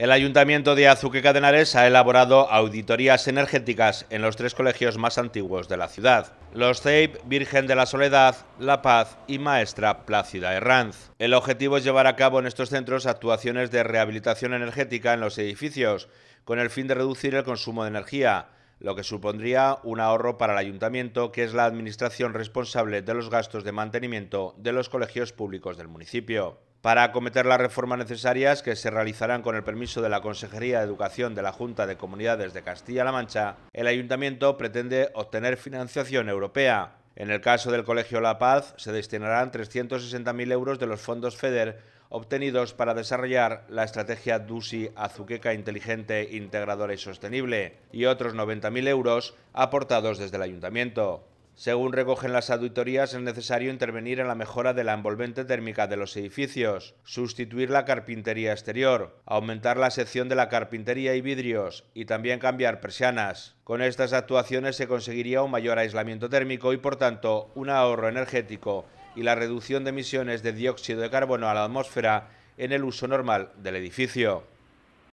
El Ayuntamiento de Azuque de ha elaborado auditorías energéticas en los tres colegios más antiguos de la ciudad, los CEIP Virgen de la Soledad, La Paz y Maestra Plácida Herranz. El objetivo es llevar a cabo en estos centros actuaciones de rehabilitación energética en los edificios, con el fin de reducir el consumo de energía, lo que supondría un ahorro para el ayuntamiento, que es la administración responsable de los gastos de mantenimiento de los colegios públicos del municipio. Para acometer las reformas necesarias que se realizarán con el permiso de la Consejería de Educación de la Junta de Comunidades de Castilla-La Mancha, el ayuntamiento pretende obtener financiación europea en el caso del Colegio La Paz, se destinarán 360.000 euros de los fondos FEDER obtenidos para desarrollar la estrategia DUSI Azuqueca Inteligente, Integradora y Sostenible, y otros 90.000 euros aportados desde el Ayuntamiento. Según recogen las auditorías, es necesario intervenir en la mejora de la envolvente térmica de los edificios, sustituir la carpintería exterior, aumentar la sección de la carpintería y vidrios y también cambiar persianas. Con estas actuaciones se conseguiría un mayor aislamiento térmico y, por tanto, un ahorro energético y la reducción de emisiones de dióxido de carbono a la atmósfera en el uso normal del edificio.